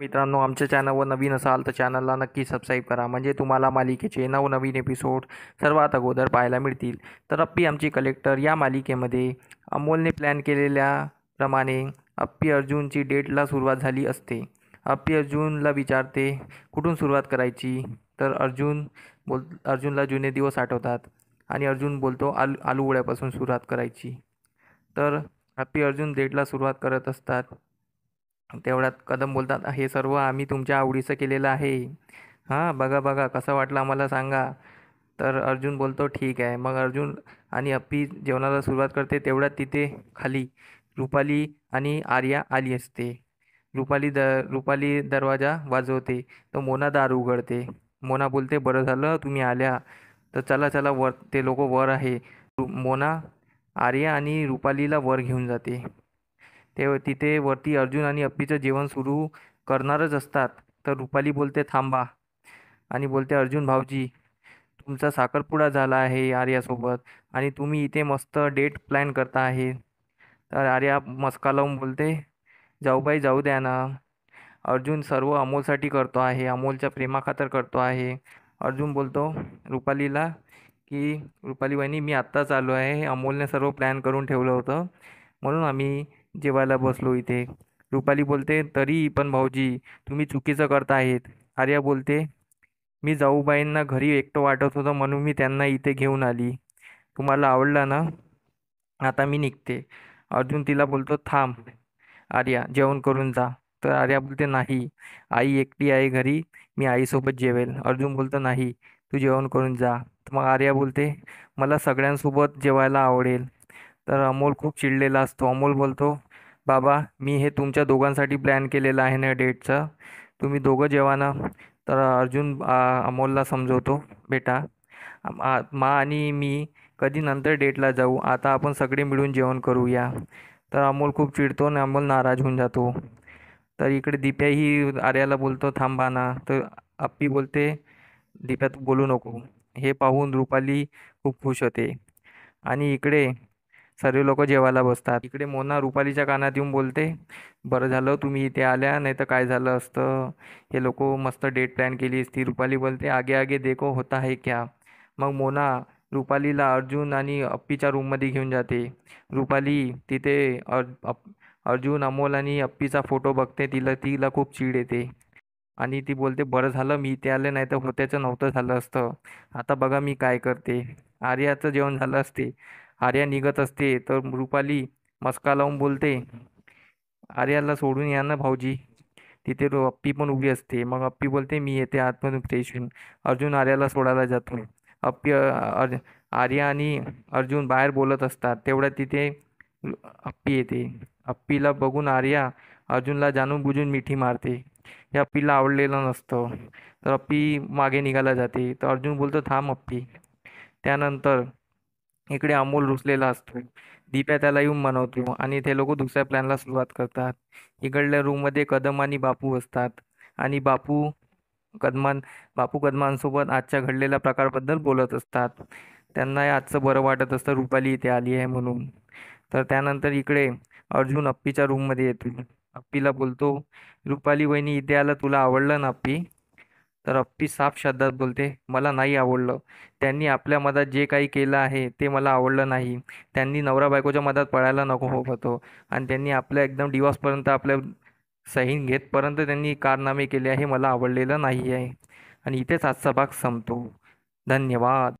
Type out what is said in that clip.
मित्रांनो आमच्या चॅनलवर नवीन असाल तर चॅनलला नक्की सबस्क्राईब करा म्हणजे तुम्हाला मालिकेचे नवनवीन एपिसोड सर्वात अगोदर पाहायला मिळतील तर अप्पी आमची कलेक्टर या मालिकेमध्ये अमोलने प्लॅन केलेल्याप्रमाणे अप्पी अर्जुनची डेटला सुरुवात झाली असते अप्पी अर्जुनला विचारते कुठून सुरुवात करायची तर अर्जुन बोल अर्जुनला जुने दिवस आठवतात आणि अर्जुन बोलतो आल उड्यापासून सुरुवात करायची तर अप्पी अर्जुन डेटला सुरुवात करत असतात तेवढ्यात कदम बोलतात हे सर्व आम्ही तुमच्या आवडीचं केलेलं आहे हां बघा बघा कसं वाटलं आम्हाला सांगा तर अर्जुन बोलतो ठीक आहे मग अर्जुन आणि अप्पी जेवणाला सुरुवात करते तेवढ्यात तिथे खाली रुपाली आणि आर्या आली असते रुपाली द रुपाली दरवाजा वाजवते तर मोना दार उघडते मोना बोलते बरं झालं तुम्ही आल्या तर चला चला वर ते लोक वर आहे मोना आर्या आणि रुपालीला वर घेऊन जाते ते तिथे वरती अर्जुन आणि अप्पीचं जेवण सुरू करणारच असतात तर रुपाली बोलते थांबा आणि बोलते अर्जुन भाऊजी तुमचा साखरपुडा झाला आहे आर्यासोबत आणि तुम्ही इथे मस्त डेट प्लॅन करता आहे तर आर्या मस्का लावून बोलते जाऊ बाई जाऊ द्या ना अर्जुन सर्व अमोलसाठी करतो आहे अमोलच्या प्रेमाखातर करतो आहे अर्जुन बोलतो रुपालीला की रुपाली वहिनी मी आत्ताच आलो आहे अमोलने सर्व प्लॅन करून ठेवलं होतं म्हणून आम्ही जेवायला बसलो इथे रुपाली बोलते तरी पण भाऊजी तुम्ही चुकीचं करता आहेत आर्या बोलते मी जाऊबाईंना घरी एकटं वाटत होतं म्हणून मी त्यांना इथे घेऊन आली तुम्हाला आवडला ना आता मी निघते अर्जुन तिला बोलतो थांब आर्या जेवण करून जा तर आर्या बोलते नाही आई एकटी आहे घरी मी आईसोबत जेवेल अर्जुन बोलतो नाही तू जेवण करून जा मग आर्या बोलते मला सगळ्यांसोबत जेवायला आवडेल तर अमोल खूप चिडलेला असतो अमोल बोलतो बाबा मी हे तुमच्या दोघांसाठी प्लॅन केलेला आहे ना डेटचं तुम्ही दोघं जेवा ना तर अर्जुन अमोलला समजवतो बेटा मा आणि मी कधी नंतर डेटला जाऊ आता आपण सगळे मिळून जेवण करूया तर अमोल खूप चिडतो आणि अमोल नाराज होऊन जातो तर इकडे दिप्याही आर्याला बोलतो थांबा ना तर आप्पी बोलते दिप्या तू बोलू नको हे पाहून रुपाली खूप खुश होते आणि इकडे सर्व लोक जेवायला बसतात इकडे मोना रुपालीच्या कानात येऊन बोलते बरं झालं तुम्ही इथे आल्या नाही तर काय झालं असतं हे लोक मस्त डेट प्लॅन केली असती रुपाली बोलते आगे आगे देखो होता है क्या मग मोना रुपालीला अर्जुन आणि अप्पीच्या रूममध्ये घेऊन जाते रुपाली तिथे अर् अर्जुन अमोल आणि अप्पीचा फोटो बघते तिला तिला खूप चीड येते आणि ती बोलते बरं झालं मी इथे आले नाही तर होत्याचं नव्हतं झालं असतं आता बघा मी काय करते आर्याचं जेवण झालं असते आर्या निघत असते तर रुपाली मस्का लावून बोलते आर्याला सोडून या ना भाऊजी तिथे अप्पी पण उभी असते मग अप्पी बोलते मी येते आतमधून फ्रेश अर्जुन आर्याला सोडायला जातो अप्पी अर्ज आर्या आणि अर्जुन बाहेर बोलत असतात तेवढ्या तिथे अप्पी येते अप्पीला बघून आर्या अर्जुनला जाणून बुजून मिठी मारते या अप्पीला आवडलेलं नसतं तर अप्पी मागे निघायला जाते तर अर्जुन बोलतो थांब अप्पी त्यानंतर इकडे अमोल रुसलेला असतो दीप्या त्याला येऊन मनवतो आणि ते लोक दुसऱ्या प्लॅनला सुरुवात करतात इकडल्या रूममध्ये कदम आणि बापू असतात आणि बापू कदमान बापू कदमांसोबत आजच्या घडलेल्या प्रकारबद्दल बोलत असतात त्यांना आजचं बरं वाटत असतं रुपाली इथे आली आहे म्हणून तर त्यानंतर इकडे अर्जुन अप्पीच्या रूममध्ये येतो अप्पीला बोलतो रुपाली वहिनी इथे आलं तुला आवडलं ना अप्पी तर अप्पी साफ शब्दात बोलते मला नाही आवडलं त्यांनी आपल्या मधात जे काही केलं आहे ते मला आवडलं नाही त्यांनी नवरा बायकोच्या मधात पळायला नको होत होतो आणि त्यांनी आपल्या एकदम डिवॉर्सपर्यंत आपल्या सहीन घेतपर्यंत त्यांनी कारनामे केले आहे मला आवडलेलं नाही आहे आणि इथेच आजचा भाग संपतो धन्यवाद